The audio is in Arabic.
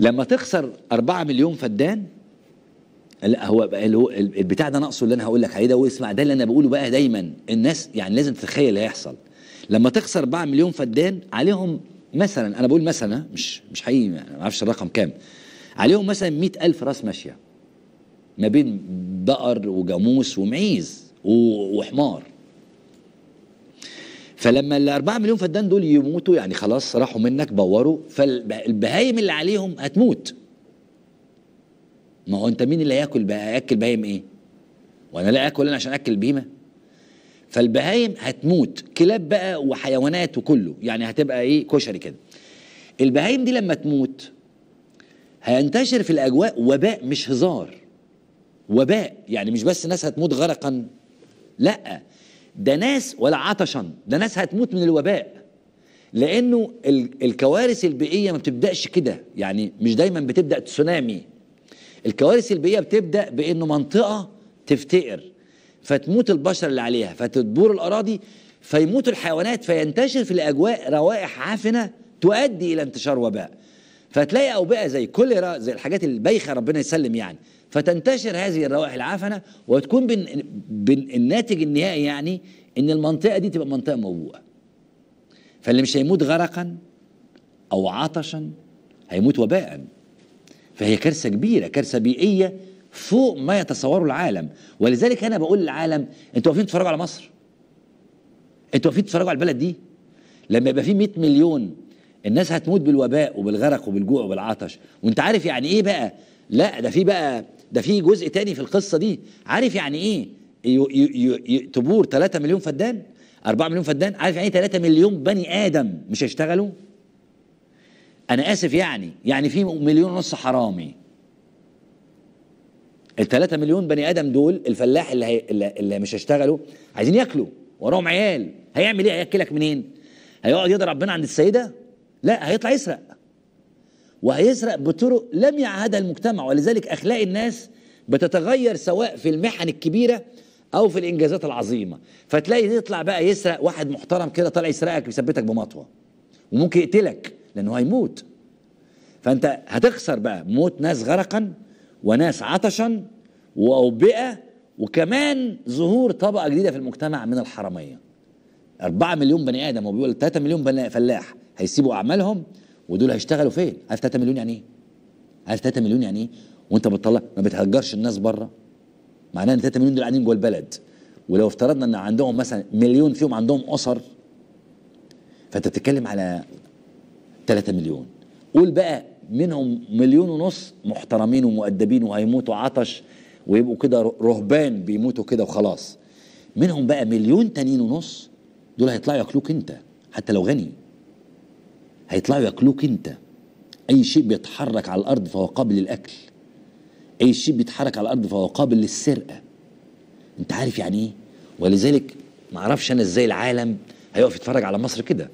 لما تخسر 4 مليون فدان لا هو بقى البتاع ده ناقصه اللي انا هقول لك عليه ده واسمع ده اللي انا بقوله بقى دايما الناس يعني لازم تتخيل اللي هيحصل لما تخسر 4 مليون فدان عليهم مثلا انا بقول مثلا مش مش حقيقي ما اعرفش الرقم كام عليهم مثلا 100000 راس ماشيه ما بين بقر وجاموس ومعيز وحمار فلما ال 4 مليون فدان دول يموتوا يعني خلاص راحوا منك بوروا فالبهايم اللي عليهم هتموت ما هو انت مين اللي هياكل بقى بهايم ايه وانا لا اكل انا عشان اكل بهيمه فالبهايم هتموت كلاب بقى وحيوانات وكله يعني هتبقى ايه كشري كده البهايم دي لما تموت هينتشر في الاجواء وباء مش هزار وباء يعني مش بس ناس هتموت غرقا لا ده ناس ولا عطشا ده ناس هتموت من الوباء لانه الكوارث البيئيه ما بتبداش كده يعني مش دايما بتبدا تسونامي الكوارث البيئيه بتبدا بانه منطقه تفتقر فتموت البشر اللي عليها فتدبور الاراضي فيموت الحيوانات فينتشر في الاجواء روائح عافنه تؤدي الى انتشار وباء فتلاقي أوبئة زي كوليرا زي الحاجات البايخة ربنا يسلم يعني فتنتشر هذه الروائح العفنة وتكون بن... بن... الناتج النهائي يعني إن المنطقة دي تبقى منطقة موبوءة فاللي مش هيموت غرقا أو عطشا هيموت وباء فهي كارثة كبيرة كارثة بيئية فوق ما يتصوره العالم ولذلك أنا بقول للعالم أنتوا واقفين تتفرجوا على مصر أنتوا واقفين تتفرجوا على البلد دي لما يبقى في 100 مليون الناس هتموت بالوباء وبالغرق وبالجوع وبالعطش وانت عارف يعني ايه بقى لا ده في بقى ده في جزء تاني في القصه دي عارف يعني ايه يو يو يو تبور 3 مليون فدان 4 مليون فدان عارف يعني ايه 3 مليون بني ادم مش هيشتغلوا انا اسف يعني يعني في مليون ونص حرامي ال 3 مليون بني ادم دول الفلاح اللي, هي اللي مش هيشتغلوا عايزين ياكلوا وراهم عيال هيعمل ايه هياكلك منين هيقعد يضرب ربنا عند السيده لا هيطلع يسرق وهيسرق بطرق لم يعهدها المجتمع ولذلك اخلاق الناس بتتغير سواء في المحن الكبيره او في الانجازات العظيمه فتلاقي يطلع بقى يسرق واحد محترم كده طالع يسرقك ويثبتك بمطوه وممكن يقتلك لانه هيموت فانت هتخسر بقى موت ناس غرقا وناس عطشا واوبئه وكمان ظهور طبقه جديده في المجتمع من الحراميه 4 مليون بني ادم وبيقول 3 مليون بني فلاح هيسيبوا اعمالهم ودول هيشتغلوا فين؟ عارف 3 مليون يعني ايه؟ عارف 3 مليون يعني ايه؟ وانت بتطلع ما بتهجرش الناس بره معناها ان 3 مليون دول قاعدين جوه البلد ولو افترضنا ان عندهم مثلا مليون فيهم عندهم اسر فانت بتتكلم على 3 مليون قول بقى منهم مليون ونص محترمين ومؤدبين وهيموتوا عطش ويبقوا كده رهبان بيموتوا كده وخلاص منهم بقى مليون تانيين ونص دول هيطلعوا ياكلوك انت حتى لو غني هيطلعوا ياكلوك انت اي شيء بيتحرك على الارض فهو قابل للاكل اي شيء بيتحرك على الارض فهو قابل للسرقه انت عارف يعني ايه ولذلك معرفش انا ازاي العالم هيقف يتفرج على مصر كده